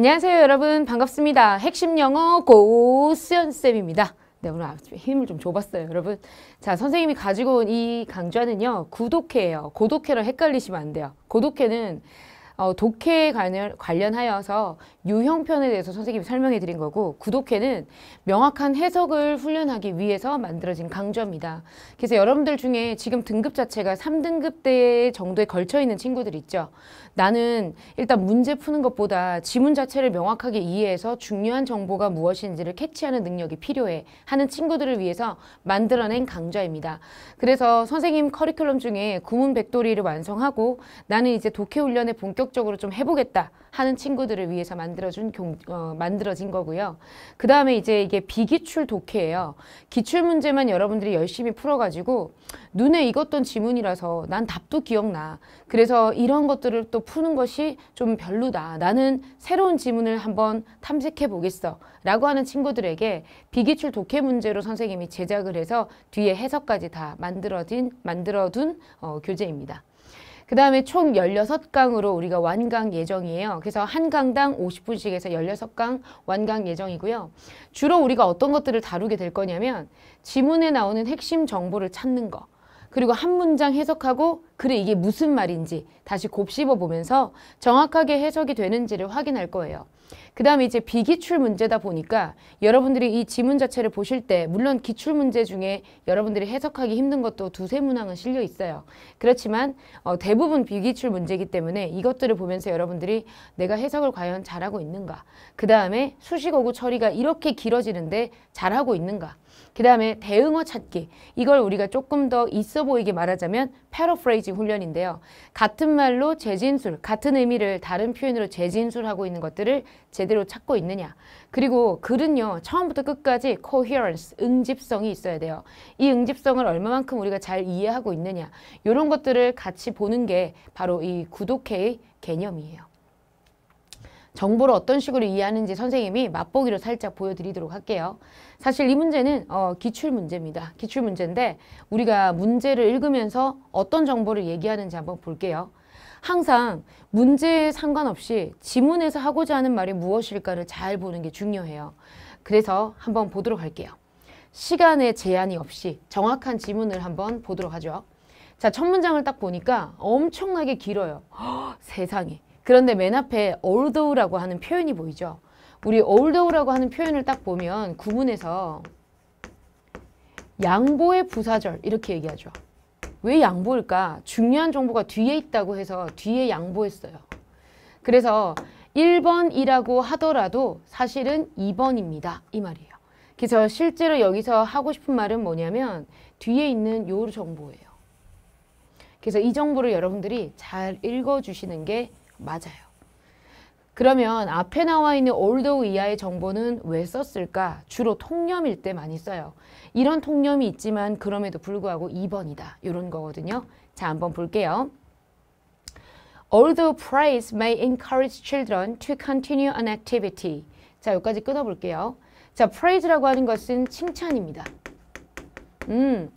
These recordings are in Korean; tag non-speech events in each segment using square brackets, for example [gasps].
안녕하세요 여러분 반갑습니다. 핵심 영어 고수연쌤입니다. 네 오늘 아침에 힘을 좀 줘봤어요 여러분. 자 선생님이 가지고 온 이 강좌는요 구독회예요. 고독회랑 헷갈리시면 안 돼요. 고독회는 어, 독해 관련, 관련하여서 유형편에 대해서 선생님이 설명해 드린 거고 구독해는 명확한 해석을 훈련하기 위해서 만들어진 강좌입니다. 그래서 여러분들 중에 지금 등급 자체가 3등급대 정도에 걸쳐 있는 친구들 있죠. 나는 일단 문제 푸는 것보다 지문 자체를 명확하게 이해해서 중요한 정보가 무엇인지를 캐치하는 능력이 필요해 하는 친구들을 위해서 만들어낸 강좌입니다. 그래서 선생님 커리큘럼 중에 구문 백돌이를 완성하고 나는 이제 독해 훈련에 본격 본격적으로 좀 해보겠다 하는 친구들을 위해서 만들어준 경, 어, 만들어진 거고요. 그 다음에 이제 이게 비기출 독해예요. 기출 문제만 여러분들이 열심히 풀어가지고 눈에 익었던 지문이라서 난 답도 기억나. 그래서 이런 것들을 또 푸는 것이 좀 별로다. 나는 새로운 지문을 한번 탐색해 보겠어. 라고 하는 친구들에게 비기출 독해 문제로 선생님이 제작을 해서 뒤에 해석까지 다 만들어진, 만들어둔 어, 교재입니다. 그 다음에 총 16강으로 우리가 완강 예정이에요. 그래서 한 강당 50분씩 해서 16강 완강 예정이고요. 주로 우리가 어떤 것들을 다루게 될 거냐면 지문에 나오는 핵심 정보를 찾는 거. 그리고 한 문장 해석하고 그래 이게 무슨 말인지 다시 곱씹어 보면서 정확하게 해석이 되는지를 확인할 거예요. 그 다음에 이제 비기출 문제다 보니까 여러분들이 이 지문 자체를 보실 때 물론 기출 문제 중에 여러분들이 해석하기 힘든 것도 두세 문항은 실려 있어요. 그렇지만 어, 대부분 비기출 문제이기 때문에 이것들을 보면서 여러분들이 내가 해석을 과연 잘하고 있는가 그 다음에 수식어구 처리가 이렇게 길어지는데 잘하고 있는가 그 다음에 대응어 찾기. 이걸 우리가 조금 더 있어 보이게 말하자면 패러프레이징 훈련인데요. 같은 말로 재진술, 같은 의미를 다른 표현으로 재진술하고 있는 것들을 제대로 찾고 있느냐. 그리고 글은요. 처음부터 끝까지 coherence, 응집성이 있어야 돼요. 이 응집성을 얼마만큼 우리가 잘 이해하고 있느냐. 이런 것들을 같이 보는 게 바로 이 구독회의 개념이에요. 정보를 어떤 식으로 이해하는지 선생님이 맛보기로 살짝 보여드리도록 할게요. 사실 이 문제는 어, 기출 문제입니다. 기출 문제인데 우리가 문제를 읽으면서 어떤 정보를 얘기하는지 한번 볼게요. 항상 문제에 상관없이 지문에서 하고자 하는 말이 무엇일까를 잘 보는 게 중요해요. 그래서 한번 보도록 할게요. 시간의 제한이 없이 정확한 지문을 한번 보도록 하죠. 자, 첫 문장을 딱 보니까 엄청나게 길어요. 허, [gasps] 세상에. 그런데 맨 앞에 although라고 하는 표현이 보이죠. 우리 although라고 하는 표현을 딱 보면 구문에서 양보의 부사절 이렇게 얘기하죠. 왜 양보일까? 중요한 정보가 뒤에 있다고 해서 뒤에 양보했어요. 그래서 1번이라고 하더라도 사실은 2번입니다. 이 말이에요. 그래서 실제로 여기서 하고 싶은 말은 뭐냐면 뒤에 있는 요 정보예요. 그래서 이 정보를 여러분들이 잘 읽어주시는 게 맞아요. 그러면 앞에 나와 있는 although 이하의 정보는 왜 썼을까? 주로 통념일 때 많이 써요. 이런 통념이 있지만 그럼에도 불구하고 2번이다. 이런 거거든요. 자, 한번 볼게요. Although p r i s e may encourage children to continue an activity. 자, 여기까지 끊어볼게요. 자, praise라고 하는 것은 칭찬입니다. 음,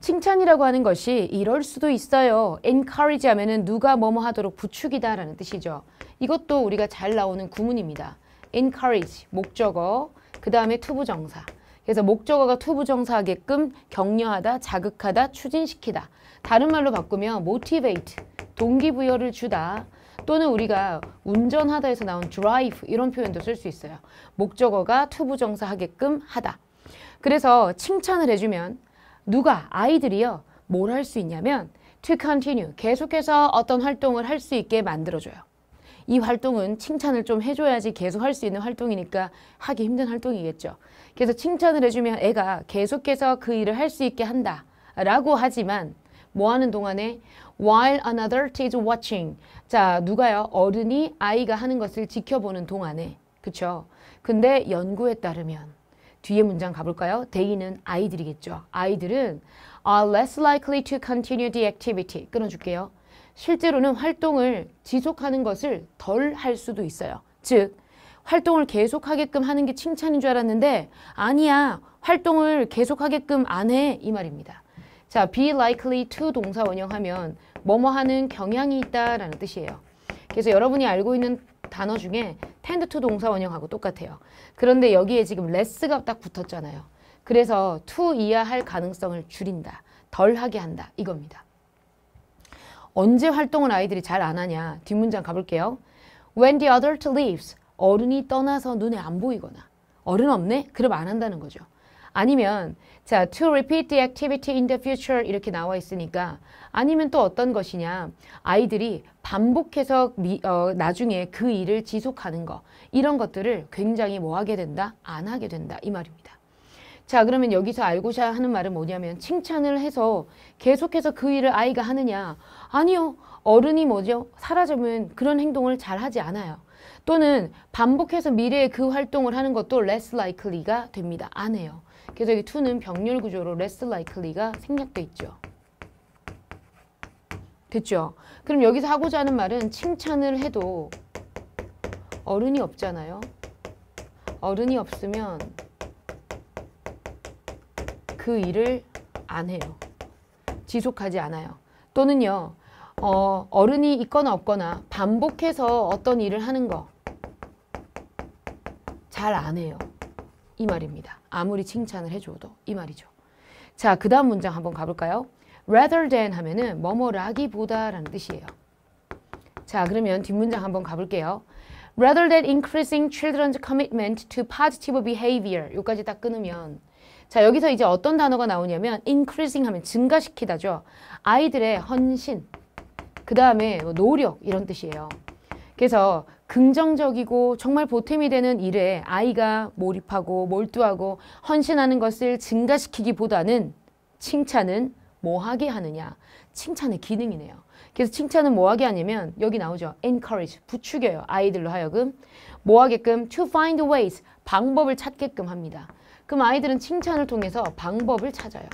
칭찬이라고 하는 것이 이럴 수도 있어요. encourage 하면은 누가 뭐뭐 하도록 부추기다 라는 뜻이죠. 이것도 우리가 잘 나오는 구문입니다. encourage, 목적어, 그 다음에 투부정사. 그래서 목적어가 투부정사하게끔 격려하다, 자극하다, 추진시키다. 다른 말로 바꾸면 motivate, 동기부여를 주다. 또는 우리가 운전하다에서 나온 drive 이런 표현도 쓸 수 있어요. 목적어가 투부정사하게끔 하다. 그래서 칭찬을 해주면 누가 아이들이요 뭘 할 수 있냐면 to continue 계속해서 어떤 활동을 할 수 있게 만들어줘요. 이 활동은 칭찬을 좀 해줘야지 계속 할 수 있는 활동이니까 하기 힘든 활동이겠죠. 그래서 칭찬을 해주면 애가 계속해서 그 일을 할 수 있게 한다 라고 하지만 뭐 하는 동안에 while another is watching 자 누가요 어른이 아이가 하는 것을 지켜보는 동안에 그쵸 근데 연구에 따르면 뒤에 문장 가볼까요? t h 는 아이들이겠죠. 아이들은 are 아, less likely to continue the activity. 끊어줄게요. 실제로는 활동을 지속하는 것을 덜 할 수도 있어요. 즉, 활동을 계속하게끔 하는 게 칭찬인 줄 알았는데 아니야, 활동을 계속하게끔 안 해. 이 말입니다. 자, be likely to 동사 원형하면 뭐뭐 하는 경향이 있다라는 뜻이에요. 그래서 여러분이 알고 있는 단어 중에 tend to 동사 원형하고 똑같아요. 그런데 여기에 지금 less가 딱 붙었잖아요. 그래서 to 이하 할 가능성을 줄인다. 덜 하게 한다. 이겁니다. 언제 활동을 아이들이 잘 안 하냐. 뒷문장 가볼게요. When the adult leaves. 어른이 떠나서 눈에 안 보이거나. 어른 없네? 그럼 안 한다는 거죠. 아니면 자, to repeat the activity in the future 이렇게 나와 있으니까 아니면 또 어떤 것이냐. 아이들이 반복해서 미, 어, 나중에 그 일을 지속하는 거 이런 것들을 굉장히 뭐 하게 된다? 안 하게 된다. 이 말입니다. 자 그러면 여기서 알고자 하는 말은 뭐냐면 칭찬을 해서 계속해서 그 일을 아이가 하느냐 아니요 어른이 뭐죠 사라지면 그런 행동을 잘 하지 않아요 또는 반복해서 미래에 그 활동을 하는 것도 less likely가 됩니다 안 해요 그래서 여기 t 는 병렬 구조로 less likely가 생략돼 있죠. 됐죠? 그럼 여기서 하고자 하는 말은 칭찬을 해도 어른이 없잖아요. 어른이 없으면 그 일을 안 해요. 지속하지 않아요. 또는요. 어, 어른이 있거나 없거나 반복해서 어떤 일을 하는 거 잘 안 해요. 이 말입니다. 아무리 칭찬을 해줘도 이 말이죠. 자, 그 다음 문장 한번 가볼까요? rather than 하면은 뭐뭐라기보다 라는 뜻이에요. 자, 그러면 뒷문장 한번 가볼게요. rather than increasing children's commitment to positive behavior 요까지 딱 끊으면 자, 여기서 이제 어떤 단어가 나오냐면 increasing 하면 증가시키다죠. 아이들의 헌신, 그 다음에 뭐 노력 이런 뜻이에요. 그래서 긍정적이고 정말 보탬이 되는 일에 아이가 몰입하고 몰두하고 헌신하는 것을 증가시키기보다는 칭찬은 뭐하게 하느냐. 칭찬의 기능이네요. 그래서 칭찬은 뭐하게 하냐면 여기 나오죠. encourage, 부추겨요. 아이들로 하여금 뭐하게끔 to find ways, 방법을 찾게끔 합니다. 그럼 아이들은 칭찬을 통해서 방법을 찾아요.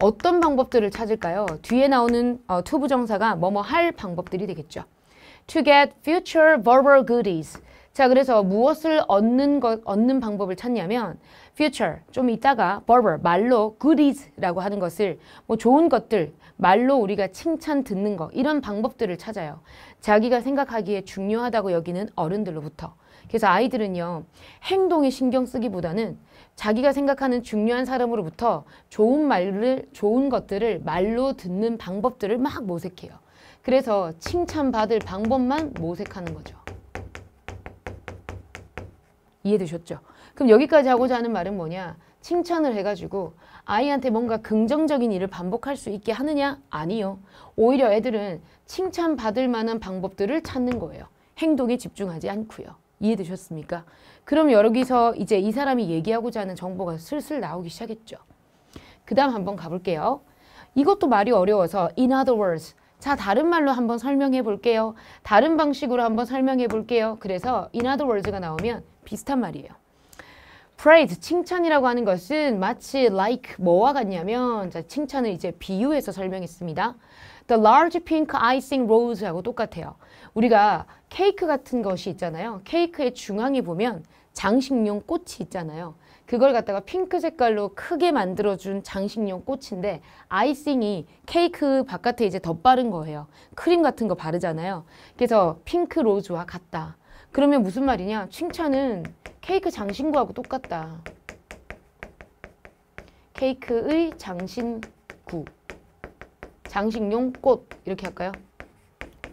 어떤 방법들을 찾을까요? 뒤에 나오는 어, to 부정사가 뭐뭐 할 방법들이 되겠죠. To get future verbal goodies. 자, 그래서 무엇을 얻는 것, 얻는 방법을 찾냐면 future, 좀 이따가 verbal, 말로 goodies라고 하는 것을 뭐 좋은 것들, 말로 우리가 칭찬 듣는 거 이런 방법들을 찾아요. 자기가 생각하기에 중요하다고 여기는 어른들로부터. 그래서 아이들은요. 행동에 신경 쓰기보다는 자기가 생각하는 중요한 사람으로부터 좋은 말을 좋은 것들을 말로 듣는 방법들을 막 모색해요. 그래서 칭찬받을 방법만 모색하는 거죠. 이해되셨죠? 그럼 여기까지 하고자 하는 말은 뭐냐? 칭찬을 해가지고 아이한테 뭔가 긍정적인 일을 반복할 수 있게 하느냐? 아니요. 오히려 애들은 칭찬받을 만한 방법들을 찾는 거예요. 행동에 집중하지 않고요. 이해되셨습니까? 그럼 여기서 이제 이 사람이 얘기하고자 하는 정보가 슬슬 나오기 시작했죠. 그 다음 한번 가볼게요. 이것도 말이 어려워서 in other words 자 다른 말로 한번 설명해 볼게요. 다른 방식으로 한번 설명해 볼게요. 그래서 in other words가 나오면 비슷한 말이에요. praise 칭찬이라고 하는 것은 마치 like 뭐와 같냐면 자, 칭찬을 이제 비유해서 설명했습니다. The large pink icing rose하고 똑같아요. 우리가 케이크 같은 것이 있잖아요. 케이크의 중앙에 보면 장식용 꽃이 있잖아요. 그걸 갖다가 핑크 색깔로 크게 만들어준 장식용 꽃인데 아이싱이 케이크 바깥에 이제 덧바른 거예요. 크림 같은 거 바르잖아요. 그래서 핑크 로즈와 같다. 그러면 무슨 말이냐? 칭찬은 케이크 장신구하고 똑같다. 케이크의 장신구. 장식용 꽃 이렇게 할까요?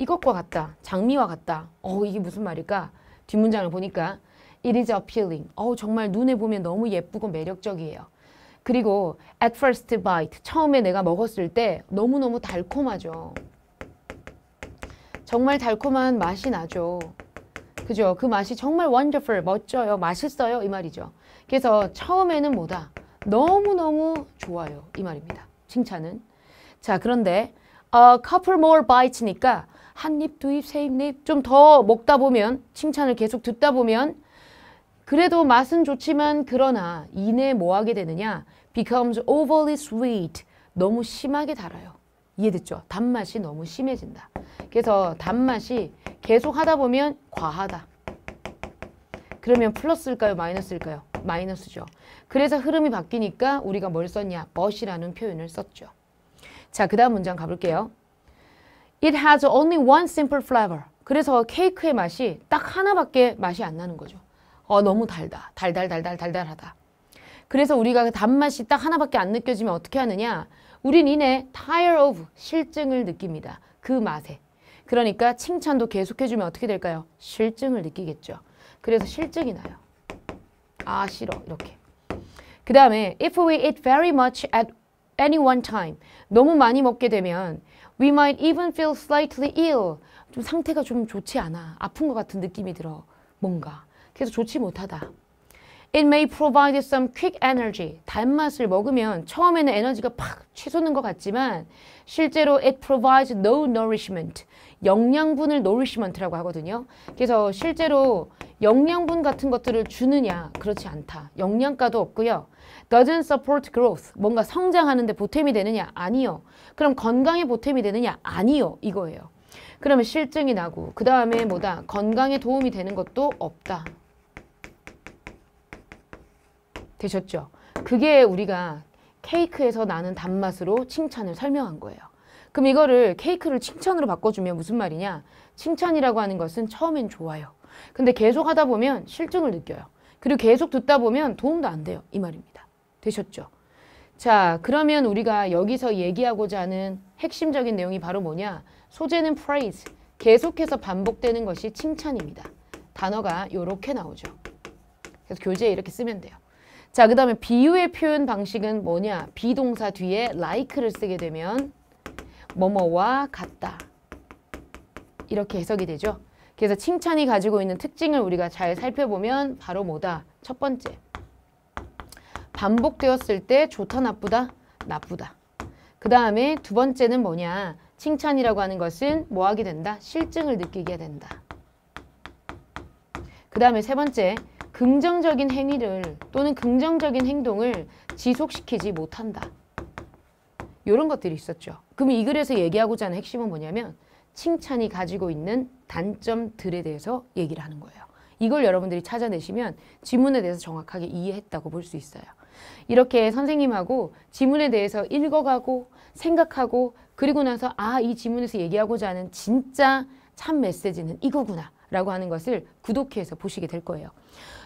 이것과 같다. 장미와 같다. 어 이게 무슨 말일까? 뒷문장을 보니까 It is appealing. 어 정말 눈에 보면 너무 예쁘고 매력적이에요. 그리고 at first bite. 처음에 내가 먹었을 때 너무너무 달콤하죠. 정말 달콤한 맛이 나죠. 그죠? 그 맛이 정말 wonderful, 멋져요, 맛있어요 이 말이죠. 그래서 처음에는 뭐다? 너무너무 좋아요 이 말입니다. 칭찬은. 자 그런데 a 어, couple more bites니까 한 입, 두 입, 세 입, 네 입 좀 더 먹다 보면 칭찬을 계속 듣다 보면 그래도 맛은 좋지만 그러나 이내 뭐 하게 되느냐 becomes overly sweet 너무 심하게 달아요. 이해됐죠? 단맛이 너무 심해진다. 그래서 단맛이 계속 하다 보면 과하다. 그러면 플러스일까요? 마이너스일까요? 마이너스죠. 그래서 흐름이 바뀌니까 우리가 뭘 썼냐? b u 이라는 표현을 썼죠. 자, 그 다음 문장 가볼게요. It has only one simple flavor. 그래서 케이크의 맛이 딱 하나밖에 맛이 안 나는 거죠. 어, 너무 달다. 달달달달 달달하다. 그래서 우리가 그 단맛이 딱 하나밖에 안 느껴지면 어떻게 하느냐? 우린 이내 tire of 실증을 느낍니다. 그 맛에. 그러니까 칭찬도 계속해주면 어떻게 될까요? 실증을 느끼겠죠. 그래서 실증이 나요. 아 싫어 이렇게. 그 다음에 if we eat very much at any one time 너무 많이 먹게 되면 we might even feel slightly ill 좀 상태가 좀 좋지 않아 아픈 것 같은 느낌이 들어 뭔가 그래서 좋지 못하다 It may provide some quick energy. 단맛을 먹으면 처음에는 에너지가 팍 치솟는 것 같지만 실제로 it provides no nourishment. 영양분을 nourishment라고 하거든요. 그래서 실제로 영양분 같은 것들을 주느냐 그렇지 않다. 영양가도 없고요. doesn't support growth. 뭔가 성장하는 데 보탬이 되느냐? 아니요. 그럼 건강에 보탬이 되느냐? 아니요. 이거예요. 그러면 실증이 나고 그 다음에 뭐다? 건강에 도움이 되는 것도 없다. 되셨죠? 그게 우리가 케이크에서 나는 단맛으로 칭찬을 설명한 거예요. 그럼 이거를 케이크를 칭찬으로 바꿔주면 무슨 말이냐? 칭찬이라고 하는 것은 처음엔 좋아요. 근데 계속 하다 보면 실증을 느껴요. 그리고 계속 듣다 보면 도움도 안 돼요. 이 말입니다. 되셨죠? 자, 그러면 우리가 여기서 얘기하고자 하는 핵심적인 내용이 바로 뭐냐? 소재는 praise, 계속해서 반복되는 것이 칭찬입니다. 단어가 이렇게 나오죠. 그래서 교재에 이렇게 쓰면 돼요. 자, 그 다음에 비유의 표현 방식은 뭐냐? 비동사 뒤에 like를 쓰게 되면 뭐뭐와 같다. 이렇게 해석이 되죠. 그래서 칭찬이 가지고 있는 특징을 우리가 잘 살펴보면 바로 뭐다? 첫 번째. 반복되었을 때 좋다 나쁘다? 나쁘다. 그 다음에 두 번째는 뭐냐? 칭찬이라고 하는 것은 뭐하게 된다? 실증을 느끼게 된다. 그 다음에 세 번째, 긍정적인 행위를 또는 긍정적인 행동을 지속시키지 못한다. 이런 것들이 있었죠. 그럼 이 글에서 얘기하고자 하는 핵심은 뭐냐면 칭찬이 가지고 있는 단점들에 대해서 얘기를 하는 거예요. 이걸 여러분들이 찾아내시면 지문에 대해서 정확하게 이해했다고 볼 수 있어요. 이렇게 선생님하고 지문에 대해서 읽어가고 생각하고 그리고 나서 아, 이 지문에서 얘기하고자 하는 진짜 참 메시지는 이거구나 라고 하는 것을 구독해서 보시게 될 거예요.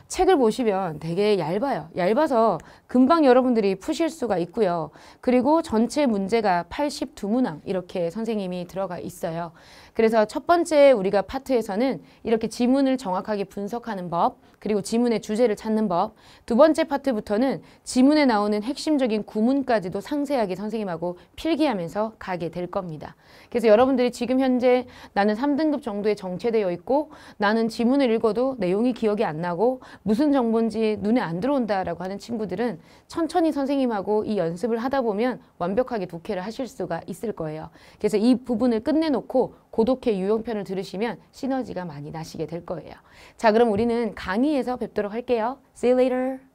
책을 보시면 되게 얇아요. 얇아서 금방 여러분들이 푸실 수가 있고요. 그리고 전체 문제가 82문항 이렇게 선생님이 들어가 있어요. 그래서 첫 번째 우리가 파트에서는 이렇게 지문을 정확하게 분석하는 법, 그리고 지문의 주제를 찾는 법, 두 번째 파트부터는 지문에 나오는 핵심적인 구문까지도 상세하게 선생님하고 필기하면서 가게 될 겁니다. 그래서 여러분들이 지금 현재 나는 3등급 정도에 정체되어 있고 나는 지문을 논문을 읽어도 내용이 기억이 안 나고 무슨 정보인지 눈에 안 들어온다라고 하는 친구들은 천천히 선생님하고 이 연습을 하다 보면 완벽하게 독해를 하실 수가 있을 거예요. 그래서 이 부분을 끝내놓고 고독해 유형편을 들으시면 시너지가 많이 나시게 될 거예요. 자 그럼 우리는 강의에서 뵙도록 할게요. See you later.